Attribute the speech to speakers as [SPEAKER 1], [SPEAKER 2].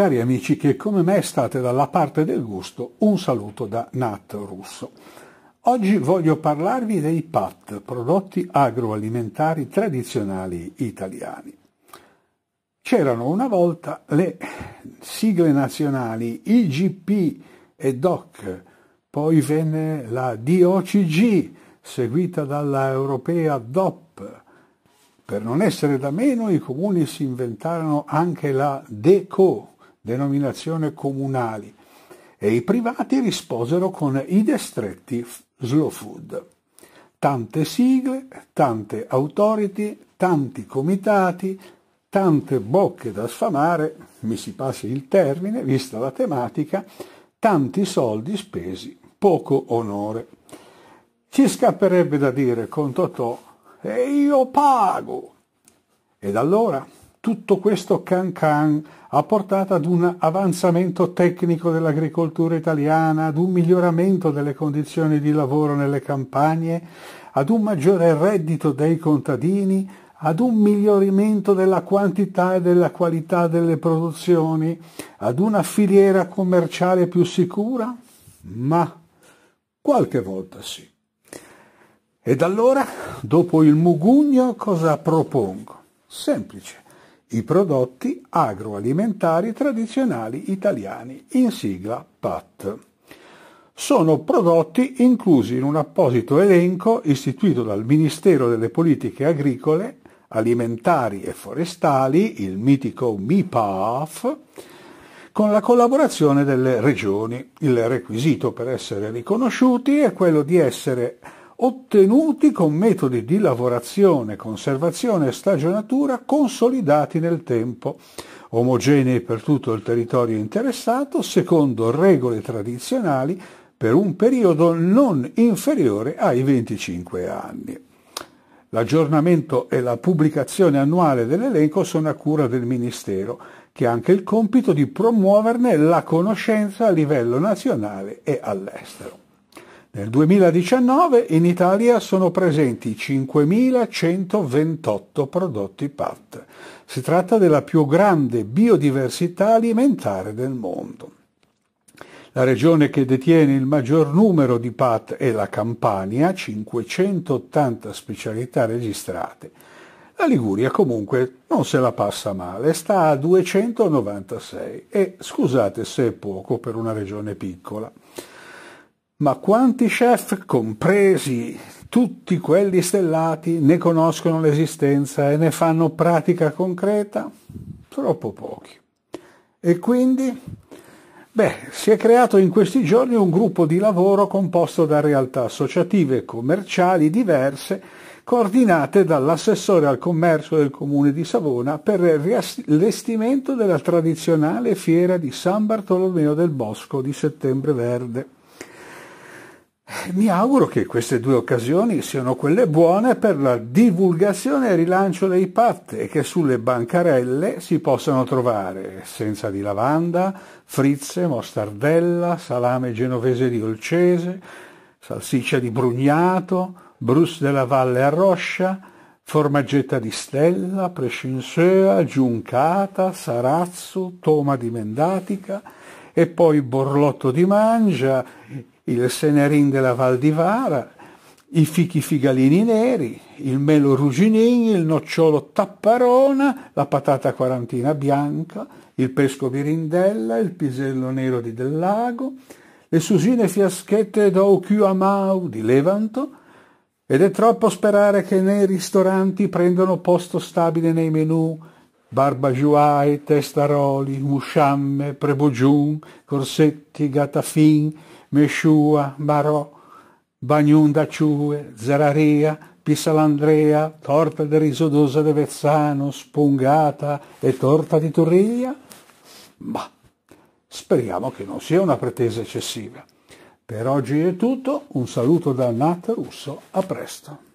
[SPEAKER 1] Cari amici che come me state dalla parte del gusto, un saluto da Nat Russo. Oggi voglio parlarvi dei PAT, prodotti agroalimentari tradizionali italiani. C'erano una volta le sigle nazionali IGP e DOC, poi venne la DOCG, seguita dalla europea DOP. Per non essere da meno i comuni si inventarono anche la DECO, denominazione comunali, e i privati risposero con i destretti slow food. Tante sigle, tante authority, tanti comitati, tante bocche da sfamare, mi si passi il termine, vista la tematica, tanti soldi spesi, poco onore. Ci scapperebbe da dire con Totò, e io pago. Ed allora? tutto questo can can ha portato ad un avanzamento tecnico dell'agricoltura italiana, ad un miglioramento delle condizioni di lavoro nelle campagne, ad un maggiore reddito dei contadini, ad un miglioramento della quantità e della qualità delle produzioni, ad una filiera commerciale più sicura? Ma qualche volta sì. Ed allora, dopo il mugugno, cosa propongo? Semplice i prodotti agroalimentari tradizionali italiani, in sigla PAT. Sono prodotti inclusi in un apposito elenco istituito dal Ministero delle Politiche Agricole, Alimentari e Forestali, il mitico MIPAF, con la collaborazione delle regioni. Il requisito per essere riconosciuti è quello di essere ottenuti con metodi di lavorazione, conservazione e stagionatura consolidati nel tempo, omogenei per tutto il territorio interessato, secondo regole tradizionali per un periodo non inferiore ai 25 anni. L'aggiornamento e la pubblicazione annuale dell'elenco sono a cura del Ministero, che ha anche il compito di promuoverne la conoscenza a livello nazionale e all'estero. Nel 2019 in Italia sono presenti 5.128 prodotti PAT. Si tratta della più grande biodiversità alimentare del mondo. La regione che detiene il maggior numero di PAT è la Campania, 580 specialità registrate. La Liguria comunque non se la passa male, sta a 296 e scusate se è poco per una regione piccola ma quanti chef, compresi tutti quelli stellati, ne conoscono l'esistenza e ne fanno pratica concreta? Troppo pochi. E quindi, beh, si è creato in questi giorni un gruppo di lavoro composto da realtà associative e commerciali diverse, coordinate dall'assessore al commercio del comune di Savona per il rivestimento della tradizionale fiera di San Bartolomeo del Bosco di Settembre Verde. Eh, mi auguro che queste due occasioni siano quelle buone per la divulgazione e rilancio dei PAT e che sulle bancarelle si possano trovare essenza di lavanda, frizze, mostardella, salame genovese di Olcese, salsiccia di Brugnato, brus della Valle Arroscia, formaggetta di Stella, Prescinsea, Giuncata, Sarazzo, Toma di Mendatica e poi Borlotto di Mangia il Senerin della Val di Vara, i fichi figalini neri, il melo ruginin, il nocciolo tapparona, la patata quarantina bianca, il pesco birindella, il pisello nero di Del Lago, le susine fiaschette d'Ocu di Levanto, ed è troppo sperare che nei ristoranti prendano posto stabile nei menù barbagiuai, testaroli, musciamme, prebogiun, corsetti, gatafin, Meshua, Barò, Bagnun da Ciue, Zeraria, Pissalandrea, torta de risodosa de Vezzano, spungata e torta di Turria? Ma speriamo che non sia una pretesa eccessiva. Per oggi è tutto, un saluto da Nat Russo, a presto.